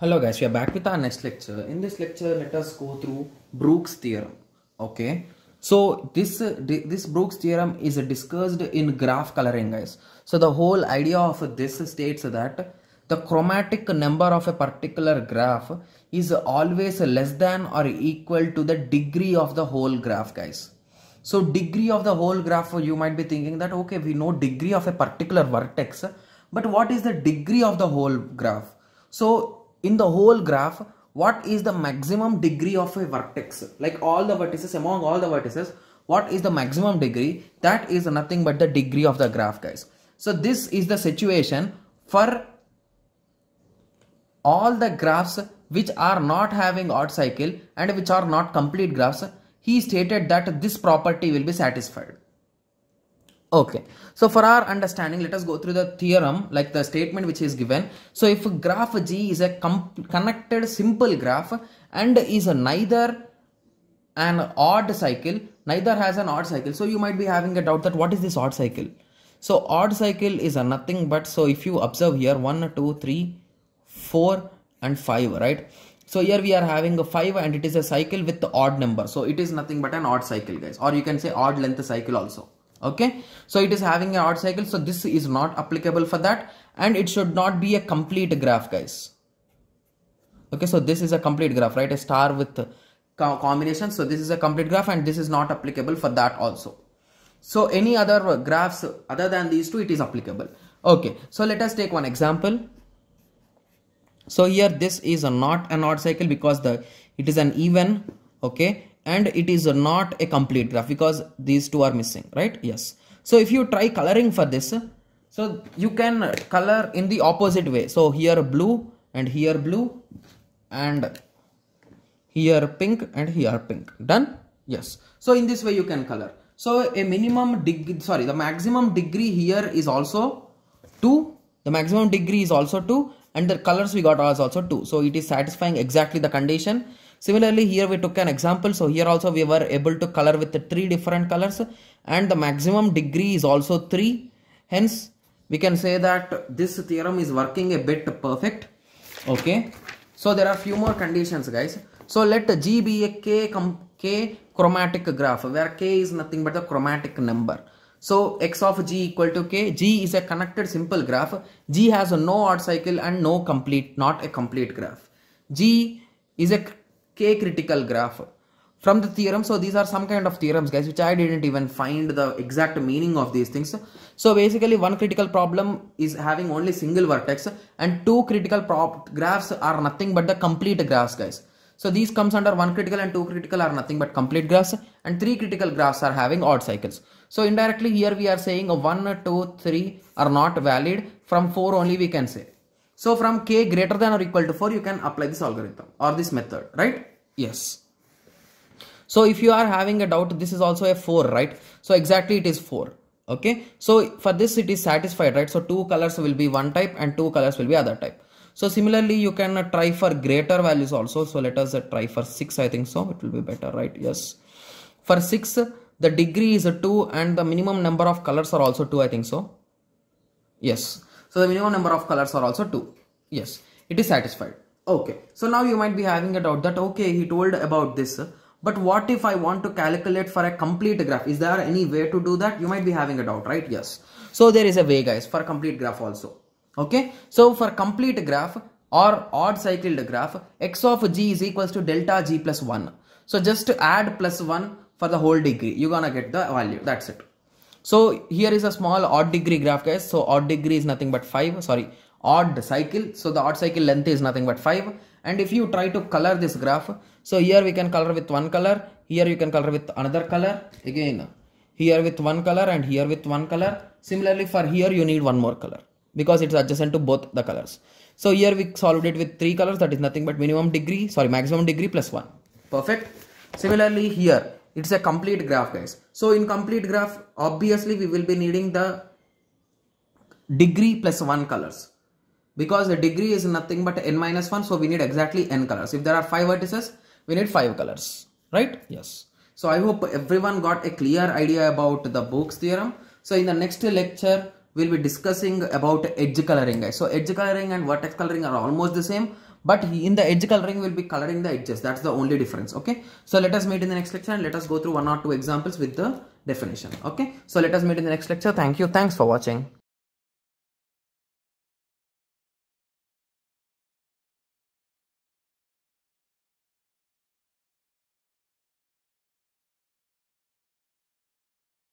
Hello guys, we are back with our next lecture. In this lecture, let us go through Brooks theorem. Okay. So this uh, this Brooks theorem is discussed in graph coloring guys. So the whole idea of this states that the chromatic number of a particular graph is always less than or equal to the degree of the whole graph guys. So degree of the whole graph you might be thinking that okay we know degree of a particular vertex but what is the degree of the whole graph. So in the whole graph what is the maximum degree of a vertex like all the vertices among all the vertices what is the maximum degree that is nothing but the degree of the graph guys so this is the situation for all the graphs which are not having odd cycle and which are not complete graphs he stated that this property will be satisfied Okay, so for our understanding, let us go through the theorem like the statement which is given. So if graph G is a connected simple graph and is neither an odd cycle, neither has an odd cycle. So you might be having a doubt that what is this odd cycle? So odd cycle is nothing but so if you observe here 1, 2, 3, 4 and 5, right? So here we are having a 5 and it is a cycle with the odd number. So it is nothing but an odd cycle guys or you can say odd length cycle also okay so it is having an odd cycle so this is not applicable for that and it should not be a complete graph guys okay so this is a complete graph right a star with combination so this is a complete graph and this is not applicable for that also so any other graphs other than these two it is applicable okay so let us take one example so here this is a not an odd cycle because the it is an even okay and it is not a complete graph because these two are missing right yes so if you try coloring for this so you can color in the opposite way so here blue and here blue and here pink and here pink done yes so in this way you can color so a minimum degree sorry the maximum degree here is also 2 the maximum degree is also 2 and the colors we got are also 2 so it is satisfying exactly the condition Similarly, here we took an example. So here also we were able to color with three different colors and the maximum degree is also three. Hence, we can say that this theorem is working a bit perfect. Okay. So there are few more conditions guys. So let G be k chromatic graph where K is nothing but the chromatic number. So x of g equal to k, g is a connected simple graph, g has no odd cycle and no complete, not a complete graph. g is a k-critical graph from the theorem so these are some kind of theorems guys which i didn't even find the exact meaning of these things so basically one critical problem is having only single vertex and two critical graphs are nothing but the complete graphs guys so these comes under one critical and two critical are nothing but complete graphs and three critical graphs are having odd cycles so indirectly here we are saying one two three are not valid from four only we can say so from k greater than or equal to 4, you can apply this algorithm or this method, right? Yes. So if you are having a doubt, this is also a 4, right? So exactly it is 4. Okay. So for this, it is satisfied, right? So two colors will be one type and two colors will be other type. So similarly, you can try for greater values also. So let us try for 6, I think so. It will be better, right? Yes. For 6, the degree is a 2 and the minimum number of colors are also 2, I think so. Yes. So the minimum number of colors are also 2. Yes, it is satisfied. Okay, so now you might be having a doubt that okay, he told about this. But what if I want to calculate for a complete graph? Is there any way to do that? You might be having a doubt, right? Yes. So there is a way guys for a complete graph also. Okay. So for complete graph or odd cycled graph, x of g is equals to delta g plus 1. So just add plus 1 for the whole degree. You're gonna get the value. That's it. So here is a small odd degree graph guys. So odd degree is nothing but 5, sorry, odd cycle. So the odd cycle length is nothing but 5. And if you try to color this graph, so here we can color with one color, here you can color with another color, again here with one color and here with one color. Similarly for here you need one more color because it's adjacent to both the colors. So here we solved it with three colors that is nothing but minimum degree, sorry maximum degree plus one. Perfect. Similarly here it's a complete graph guys so in complete graph obviously we will be needing the degree plus one colors because the degree is nothing but n minus 1 so we need exactly n colors if there are five vertices we need five colors right yes so i hope everyone got a clear idea about the Bookes theorem so in the next lecture we'll be discussing about edge coloring guys so edge coloring and vertex coloring are almost the same but in the edge coloring we'll be coloring the edges that's the only difference okay so let us meet in the next lecture and let us go through one or two examples with the definition okay so let us meet in the next lecture thank you thanks for watching